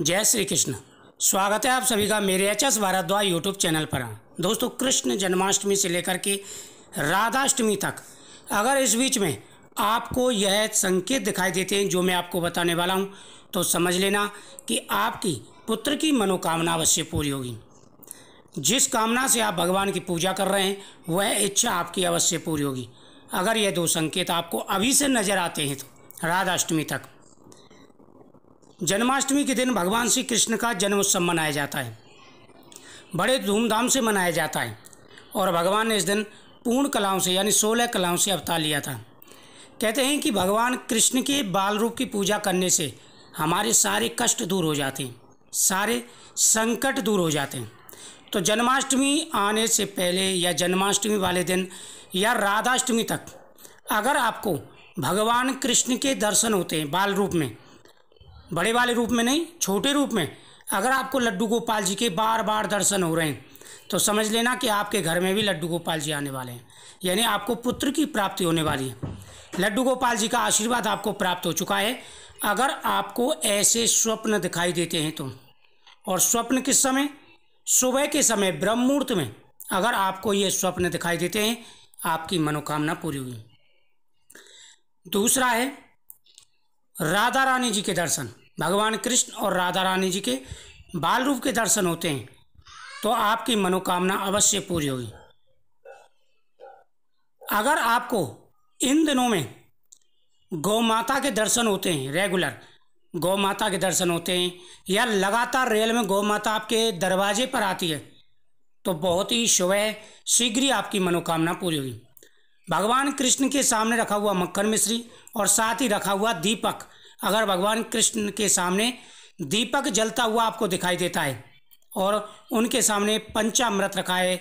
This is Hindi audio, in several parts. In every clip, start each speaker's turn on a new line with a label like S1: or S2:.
S1: जय श्री कृष्ण स्वागत है आप सभी का मेरे H S Bharadwaj YouTube channel पर दोस्तों कृष्ण जन्माष्टमी से लेकर के राधाष्टमी तक अगर इस बीच में आपको यह संकेत दिखाई देते हैं जो मैं आपको बताने वाला हूं तो समझ लेना कि आपकी पुत्र की मनोकामना अवश्य पूरी होगी जिस कामना से आप भगवान की पूजा कर रहे हैं वह इच्छा आपकी अवश्य पूरी होगी अगर यह दो संकेत आपको अभी से नज़र आते हैं तो राधाष्टमी तक जन्माष्टमी के दिन भगवान श्री कृष्ण का जन्मोत्सव मनाया जाता है बड़े धूमधाम से मनाया जाता है और भगवान ने इस दिन पूर्ण कलाओं से यानी सोलह कलाओं से अवतार लिया था कहते हैं कि भगवान कृष्ण के बाल रूप की पूजा करने से हमारे सारे कष्ट दूर हो जाते हैं सारे संकट दूर हो जाते हैं तो जन्माष्टमी आने से पहले या जन्माष्टमी वाले दिन या राधाष्टमी तक अगर आपको भगवान कृष्ण के दर्शन होते हैं बाल रूप में बड़े वाले रूप में नहीं छोटे रूप में अगर आपको लड्डू गोपाल जी के बार बार दर्शन हो रहे हैं तो समझ लेना कि आपके घर में भी लड्डू गोपाल जी आने वाले हैं यानी आपको पुत्र की प्राप्ति होने वाली है लड्डू गोपाल जी का आशीर्वाद आपको प्राप्त हो चुका है अगर आपको ऐसे स्वप्न दिखाई देते हैं तो और स्वप्न किस समय सुबह के समय ब्रह्म मुहूर्त में अगर आपको ये स्वप्न दिखाई देते हैं आपकी मनोकामना पूरी हुई दूसरा है राधा रानी जी के दर्शन भगवान कृष्ण और राधा रानी जी के बाल रूप के दर्शन होते हैं तो आपकी मनोकामना अवश्य पूरी होगी अगर आपको इन दिनों में गौ माता के दर्शन होते हैं रेगुलर गौ माता के दर्शन होते हैं या लगातार रेल में गौ माता आपके दरवाजे पर आती है तो बहुत ही शुभ है शीघ्र ही आपकी मनोकामना पूरी होगी भगवान कृष्ण के सामने रखा हुआ मक्खन मिश्री और साथ ही रखा हुआ दीपक अगर भगवान कृष्ण के सामने दीपक जलता हुआ आपको दिखाई देता है और उनके सामने पंचामृत रखा है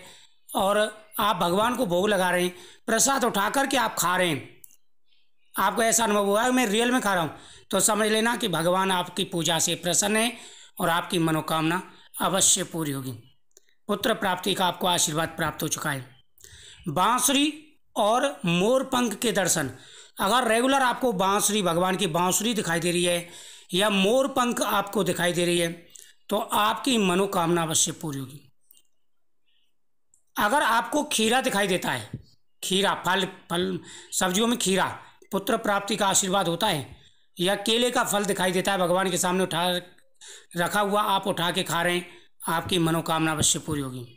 S1: और आप भगवान को भोग लगा रहे हैं प्रसाद उठा कर के आप खा रहे हैं आपको ऐसा अनुभव हुआ मैं रियल में खा रहा हूँ तो समझ लेना कि भगवान आपकी पूजा से प्रसन्न है और आपकी मनोकामना अवश्य पूरी होगी पुत्र प्राप्ति का आपको आशीर्वाद प्राप्त हो चुका है बांसुरी और मोरपंख के दर्शन अगर रेगुलर आपको बांसुरी भगवान की बांसुरी दिखाई दे रही है या मोरपंख आपको दिखाई दे रही है तो आपकी मनोकामना अवश्य पूरी होगी अगर आपको खीरा दिखाई देता है खीरा फल फल सब्जियों में खीरा पुत्र प्राप्ति का आशीर्वाद होता है या केले का फल दिखाई देता है भगवान के सामने उठा रखा हुआ आप उठा के खा रहे हैं आपकी मनोकामना अवश्य पूरी होगी